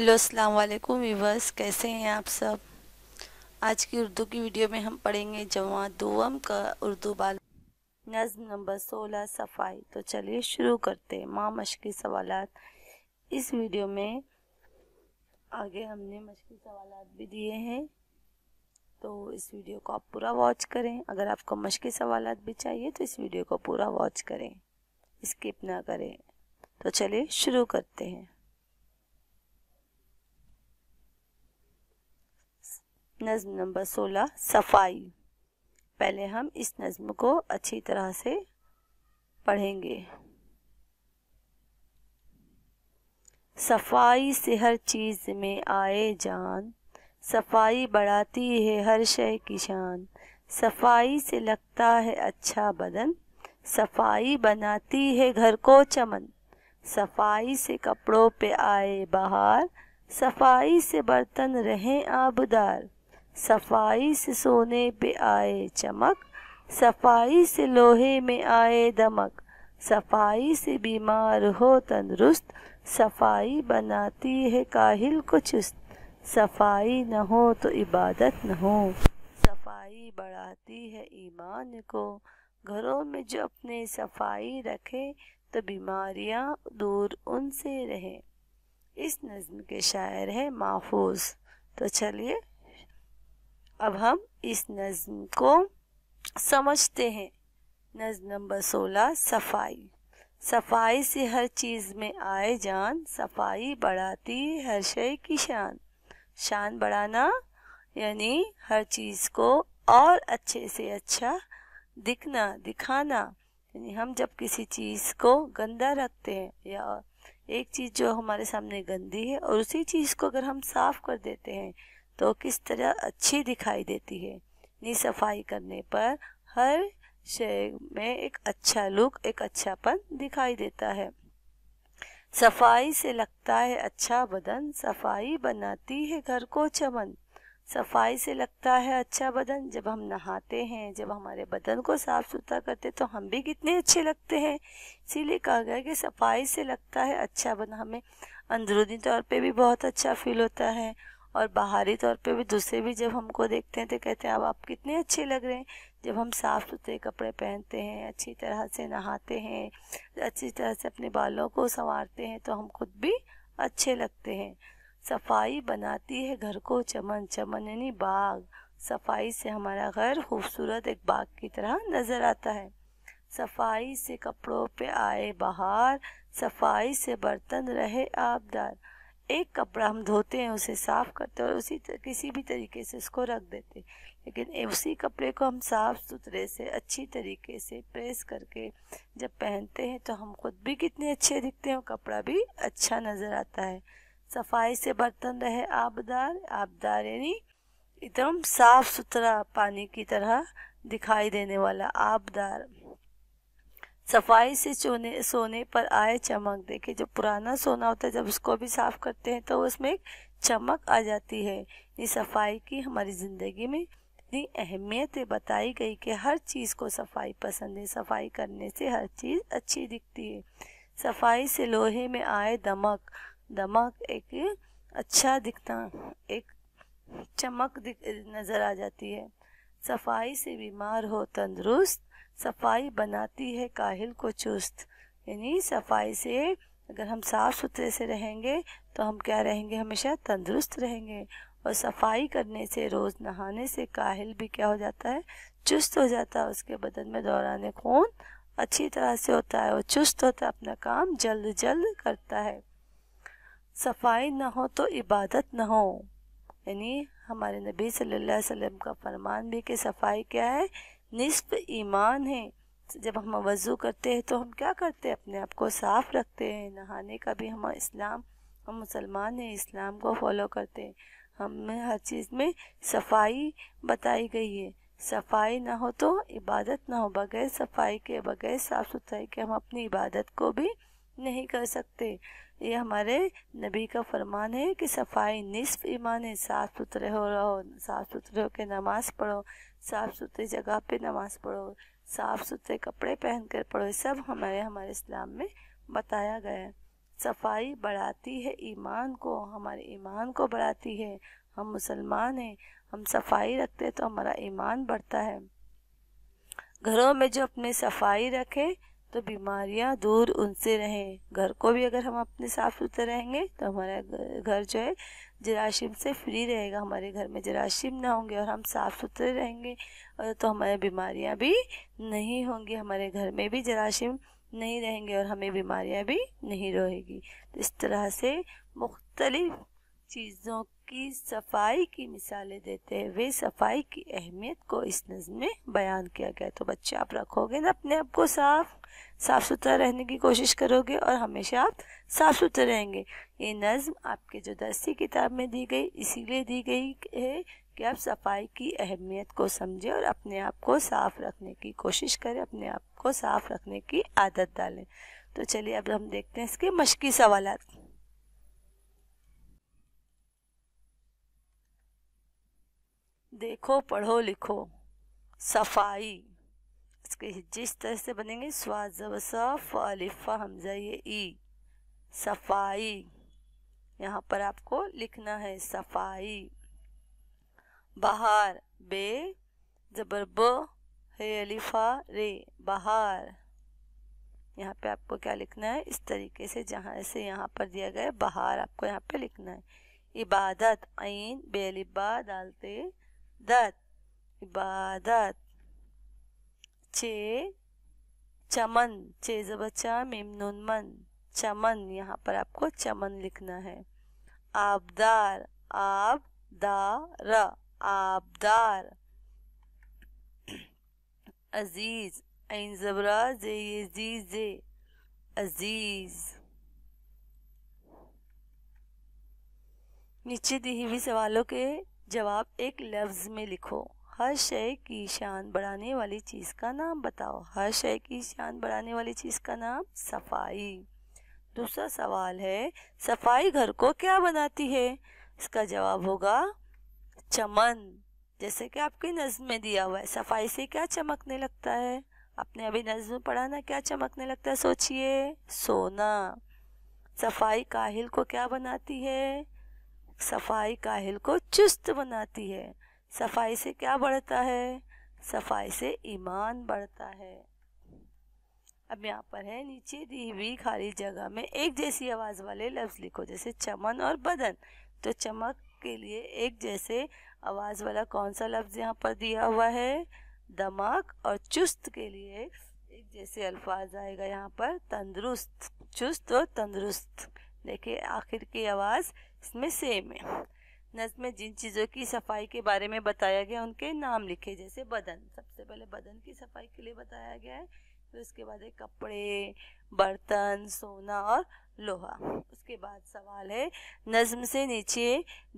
hello अस्सलाम वालेकुम viewers कैसे हैं आप सब आज की उर्दू की वीडियो में हम पढ़ेंगे जवा दुम का उर्दू बाल नज़म नंबर सोलह सफ़ाई तो चलिए शुरू करते हैं माँ मशक़ी सवाल इस वीडियो में आगे हमने मशक़ी सवाल भी दिए हैं तो इस वीडियो को आप पूरा वॉच करें अगर आपको मशक़ी सवाल भी चाहिए तो इस वीडियो को पूरा वॉच करें स्किप ना करें तो चलिए शुरू करते हैं नज्म नंबर सोलह सफाई पहले हम इस नज़म को अच्छी तरह से पढ़ेंगे सफाई से हर चीज़ में आए जान सफाई बढ़ाती है हर शय की शान सफाई से लगता है अच्छा बदन सफाई बनाती है घर को चमन सफाई से कपड़ों पे आए बहार सफाई से बर्तन रहें आबदार सफाई से सोने पे आए चमक सफाई से लोहे में आए दमक सफाई से बीमार हो तंदुरुस्त सफाई बनाती है काहिल को चुस्त सफाई न हो तो इबादत न हो सफाई बढ़ाती है ईमान को घरों में जो अपने सफाई रखें तो बीमारियां दूर उनसे रहें इस नज़म के शायर हैं महफूज तो चलिए अब हम इस नज़म को समझते हैं नज्म नंबर सोलह सफाई सफाई से हर चीज़ में आए जान सफाई बढ़ाती हर शय की शान शान बढ़ाना यानी हर चीज़ को और अच्छे से अच्छा दिखना दिखाना यानी हम जब किसी चीज़ को गंदा रखते हैं या एक चीज़ जो हमारे सामने गंदी है और उसी चीज़ को अगर हम साफ़ कर देते हैं तो किस तरह अच्छी दिखाई देती है नी सफाई करने पर हर शेयर में एक अच्छा लुक एक अच्छापन दिखाई देता है सफाई से लगता है अच्छा बदन सफाई बनाती है घर को चमन सफाई से लगता है अच्छा बदन जब हम नहाते हैं जब हमारे बदन को साफ सुथरा करते तो हम भी कितने अच्छे लगते हैं इसीलिए कहा गया कि सफाई से लगता है अच्छा बदन हमें अंदरूनी तौर पे भी बहुत अच्छा फील होता है और बाहरी तौर पे भी दूसरे भी जब हमको देखते हैं तो कहते हैं अब आप कितने अच्छे लग रहे हैं जब हम साफ़ सुथरे कपड़े पहनते हैं अच्छी तरह से नहाते हैं अच्छी तरह से अपने बालों को संवारते हैं तो हम खुद भी अच्छे लगते हैं सफाई बनाती है घर को चमन चमन यानी बाग सफाई से हमारा घर खूबसूरत एक बाग की तरह नज़र आता है सफाई से कपड़ों पे आए बहार सफाई से बर्तन रहे आबदार एक कपड़ा हम धोते हैं उसे साफ़ करते हैं और उसी किसी भी तरीके से उसको रख देते हैं लेकिन उसी कपड़े को हम साफ़ सुथरे से अच्छी तरीके से प्रेस करके जब पहनते हैं तो हम खुद भी कितने अच्छे दिखते हैं और कपड़ा भी अच्छा नज़र आता है सफाई से बर्तन रहे आबदार आबदार यानी एकदम साफ़ सुथरा पानी की तरह दिखाई देने वाला आबदार सफाई से सोने सोने पर आए चमक देखे जो पुराना सोना होता है जब उसको भी साफ करते हैं तो उसमें एक चमक आ जाती है ये सफाई की हमारी ज़िंदगी में इतनी अहमियत बताई गई कि हर चीज़ को सफाई पसंद है सफाई करने से हर चीज़ अच्छी दिखती है सफाई से लोहे में आए दमक दमक एक अच्छा दिखता एक चमक दिख नज़र आ जाती है सफाई से बीमार हो तंदुरुस्त सफाई बनाती है काहिल को चुस्त यानी सफाई से अगर हम साफ़ सुथरे से रहेंगे तो हम क्या रहेंगे हमेशा तंदुरुस्त रहेंगे और सफाई करने से रोज़ नहाने से काहिल भी क्या हो जाता है चुस्त हो जाता है उसके बदन में दौरान खून अच्छी तरह से होता है और चुस्त होता है अपना काम जल्द जल्द करता है सफाई ना हो तो इबादत ना हो यानी हमारे नबी सल्लल्लाहु अलैहि वसल्लम का फरमान भी कि सफाई क्या है निस्फ ईमान है जब हम वज़ू करते हैं तो हम क्या करते हैं अपने आप को साफ़ रखते हैं नहाने का भी हम इस्लाम हम मुसलमान हैं इस्लाम को फॉलो करते हैं हमें हर चीज़ में सफाई बताई गई है सफाई ना हो तो इबादत ना हो बगैर सफाई के बगैर साफ़ सुथराई के हम अपनी इबादत को भी नहीं कर सकते ये हमारे नबी का फरमान है कि सफाई निसफ ईमान है साफ़ सुथरे हो रहो साफ़ सुथरे होकर नमाज़ पढ़ो साफ़ सुथरी जगह पे नमाज़ पढ़ो साफ़ सुथरे कपड़े पहन कर पढ़ो सब हमारे हमारे इस्लाम में बताया गया है सफाई बढ़ाती है ईमान को हमारे ईमान को बढ़ाती है हम मुसलमान हैं हम सफाई रखते हैं तो हमारा ईमान बढ़ता है घरों में जो अपने सफाई रखें तो बीमारियां दूर उनसे रहें घर को भी अगर हम अपने साफ सुथरे रहेंगे तो हमारा घर जो है जराशिम से फ्री रहेगा हमारे घर में जराशिम ना होंगे और हम साफ सुथरे रहेंगे और तो हमारे बीमारियां भी नहीं होंगी हमारे घर में भी जराशिम नहीं रहेंगे और हमें बीमारियां भी नहीं रहेगी तो इस तरह से मुख्तलिफ़ चीज़ों की सफाई की मिसालें देते हुए सफाई की अहमियत को इस नज़म में बयान किया गया तो बच्चे आप रखोगे ना अपने आप को साफ़ साफ़ सुथरा रहने की कोशिश करोगे और हमेशा आप साफ़ सुथरे रहेंगे ये नज़म आपके जो दसवीं किताब में दी गई इसीलिए दी गई है कि आप सफाई की अहमियत को समझें और अपने आप को साफ़ रखने की कोशिश करें अपने आप को साफ़ रखने की आदत डालें तो चलिए अब हम देखते हैं इसके मशक़ी सवाल देखो पढ़ो लिखो सफाई इसके जिस तरह से बनेंगे स्वाजिफा हम हमजा ई सफाई यहाँ पर आपको लिखना है सफाई बहार बे जबर ब है अलिफा रे बहार यहाँ पे आपको क्या लिखना है इस तरीके से जहाँ से यहाँ पर दिया गया बहार आपको यहाँ पे लिखना है इबादत आइन बेलिबा डालते दत इबादत चे चमन चे जबचा मेम मन चमन यहाँ पर आपको चमन लिखना है आबदार दार आबदार अजीज ऐन जबरा जे ये जी जे अजीज नीचे दी हुई सवालों के जवाब एक लफ्ज़ में लिखो हर शय की शान बढ़ाने वाली चीज़ का नाम बताओ हर शय की शान बढ़ाने वाली चीज़ का नाम सफाई दूसरा सवाल है सफाई घर को क्या बनाती है इसका जवाब होगा चमन जैसे कि आपकी नज्म में दिया हुआ है सफाई से क्या चमकने लगता है आपने अभी नज्म पढ़ा ना क्या चमकने लगता है सोचिए सोना सफाई काहिल को क्या बनाती है सफाई काहिल को चुस्त बनाती है सफाई से क्या बढ़ता है सफाई से ईमान बढ़ता है अब यहाँ पर है नीचे दी हुई खाली जगह में एक जैसी आवाज़ वाले लफ्ज़ लिखो जैसे चमन और बदन तो चमक के लिए एक जैसे आवाज़ वाला कौन सा लफ्ज़ यहाँ पर दिया हुआ है दमाक और चुस्त के लिए एक जैसे अल्फाज आएगा यहाँ पर तंदुरुस्त चुस्त और तंदुरुस्त देखिए आखिर की आवाज़ इसमें सेम है नज्म में जिन चीज़ों की सफाई के बारे में बताया गया उनके नाम लिखे जैसे बदन सबसे पहले बदन की सफाई के लिए बताया गया है फिर उसके बाद है कपड़े बर्तन सोना और लोहा उसके बाद सवाल है नज्म से नीचे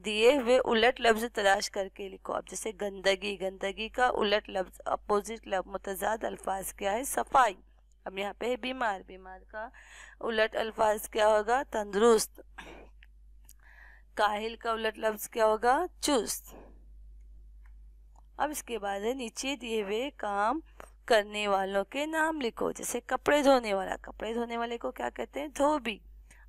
दिए हुए उलट लफ्ज़ तलाश करके लिखो अब जैसे गंदगी गंदगी का उलट लफ्ज़ अपोजिट लफ मुतजाद अल्फाज क्या है सफाई अब यहाँ पे है बीमार बीमार का उलट अल्फाज क्या होगा तंदुरुस्त काहिल का उलट लफ्ज क्या होगा चुस्त अब इसके बाद है नीचे दिए हुए काम करने वालों के नाम लिखो जैसे कपड़े धोने वाला कपड़े धोने वाले को क्या कहते हैं धोबी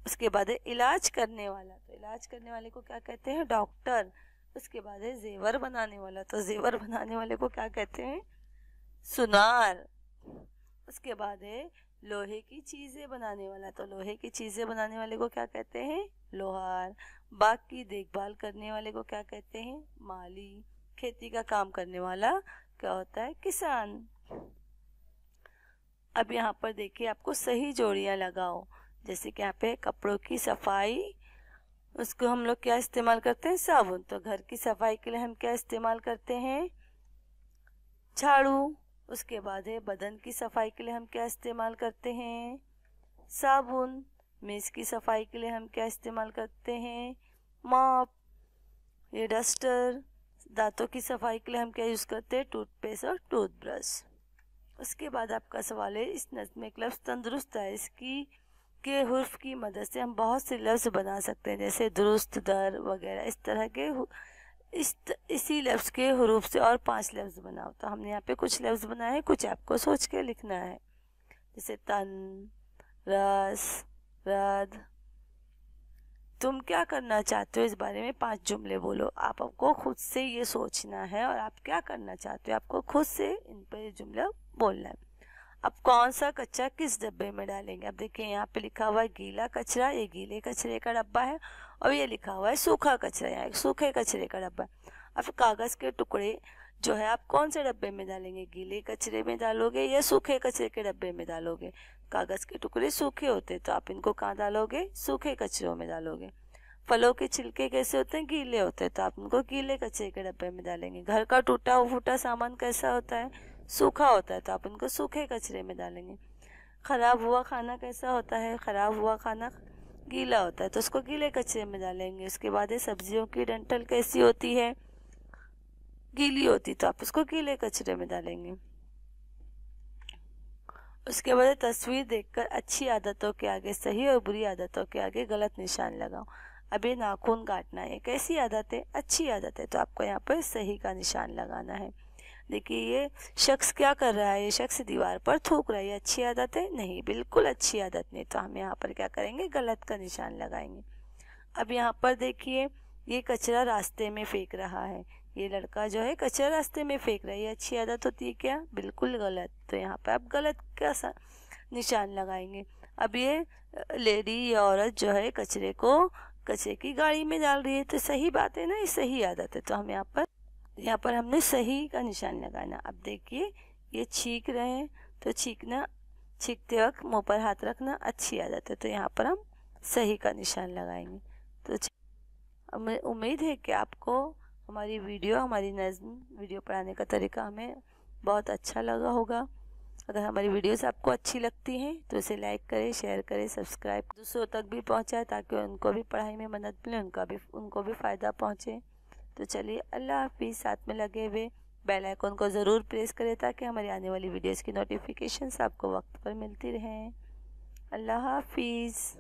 उसके बाद है इलाज करने वाला तो इलाज करने वाले को क्या कहते हैं डॉक्टर उसके बाद है जेवर बनाने वाला तो जेवर बनाने वाले को क्या कहते हैं सुनार उसके बाद है लोहे की चीज़ें बनाने वाला तो लोहे की चीज़ें बनाने वाले को क्या कहते हैं लोहार बाग की देखभाल करने वाले को क्या कहते हैं माली खेती का काम करने वाला क्या होता है किसान अब यहाँ पर देखिए आपको सही जोड़ियाँ लगाओ जैसे कि यहाँ पे कपड़ों की सफाई उसको हम लोग क्या इस्तेमाल करते हैं साबुन तो घर की सफाई के लिए हम क्या इस्तेमाल करते हैं झाड़ू उसके बाद है बदन की सफाई के लिए हम क्या इस्तेमाल करते हैं साबुन मेज़ की सफाई के लिए हम क्या इस्तेमाल करते हैं माप ये डस्टर दांतों की सफाई के लिए हम क्या यूज़ करते हैं टूथपेस्ट और टूथब्रश उसके बाद आपका सवाल है इस नज़ में लफ्ज़ तंदुरुस्त है इसकी के हर्फ की मदद से हम बहुत से लफ्ज़ बना सकते हैं जैसे दुरुस्त दर वगैरह इस तरह के इस इसी लफ्ज़ के हरूफ से और पांच लफ्ज़ बनाओ तो हमने यहाँ पे कुछ लफ्ज़ बनाए हैं कुछ आपको सोच के लिखना है जैसे तन रस रद तुम क्या करना चाहते हो इस बारे में पांच जुमले बोलो आप आपको खुद से ये सोचना है और आप क्या करना चाहते हो आपको खुद से इन पर जुमला बोलना है अब कौन सा कचरा किस डब्बे में डालेंगे अब देखिए यहाँ पे लिखा हुआ है गीला कचरा ये गीले कचरे का डब्बा है और ये लिखा हुआ है सूखा कचरा यहाँ सूखे कचरे का डब्बा अब कागज़ के टुकड़े जो है आप कौन से डब्बे में डालेंगे गीले कचरे में डालोगे या सूखे कचरे के डब्बे में डालोगे कागज़ के टुकड़े सूखे होते तो आप इनको कहाँ डालोगे सूखे कचरों में डालोगे फलों के छिलके कैसे होते हैं गीले होते हैं तो आप इनको गीले कचरे के डब्बे में डालेंगे घर का टूटा फूटा सामान कैसा होता है सूखा होता है तो आप उनको सूखे कचरे में डालेंगे ख़राब हुआ खाना कैसा होता है ख़राब हुआ खाना गीला होता है तो उसको गीले कचरे में डालेंगे उसके बाद ये सब्जियों की डंठल कैसी होती है गीली होती तो आप उसको गीले कचरे में डालेंगे उसके बाद तस्वीर देखकर अच्छी आदतों के आगे सही और बुरी आदतों के आगे गलत निशान लगाओ अभी नाखून काटना है कैसी आदत है अच्छी आदत है तो आपको यहाँ पर सही का निशान लगाना है देखिए ये शख्स क्या कर रहा है ये शख्स दीवार पर थूक रहा है ये अच्छी आदत है नहीं बिल्कुल अच्छी आदत नहीं तो हम यहाँ पर क्या करेंगे गलत का निशान लगाएंगे अब यहाँ पर देखिए ये कचरा रास्ते में फेंक रहा है ये लड़का जो है कचरा रास्ते में फेंक रहा है ये अच्छी आदत होती है क्या बिल्कुल गलत तो यहाँ पर आप गलत का निशान लगाएंगे अब ये लेडी या औरत जो है कचरे को कचरे की गाड़ी में डाल रही है तो सही बात है ना ये सही आदत है तो हम यहाँ पर यहाँ पर हमने सही का निशान लगाना अब देखिए ये छींक रहे हैं तो छींकना छींकते वक्त मुँह पर हाथ रखना अच्छी आदत है तो यहाँ पर हम सही का निशान लगाएंगे तो हमें उम्मीद है कि आपको हमारी वीडियो हमारी नज़म वीडियो पढ़ाने का तरीका हमें बहुत अच्छा लगा होगा अगर हमारी वीडियोस आपको अच्छी लगती हैं तो इसे लाइक करें शेयर करें सब्सक्राइब दूसरों तक भी पहुँचाएँ ताकि उनको भी पढ़ाई में मदद मिले उनका भी उनको भी फ़ायदा पहुंचे तो चलिए अल्लाह हाफिज़ साथ में लगे हुए बेल आइकॉन को ज़रूर प्रेस करें ताकि हमारी आने वाली वीडियोस की नोटिफिकेशन आपको वक्त पर मिलती रहें अल्लाह हाफिज़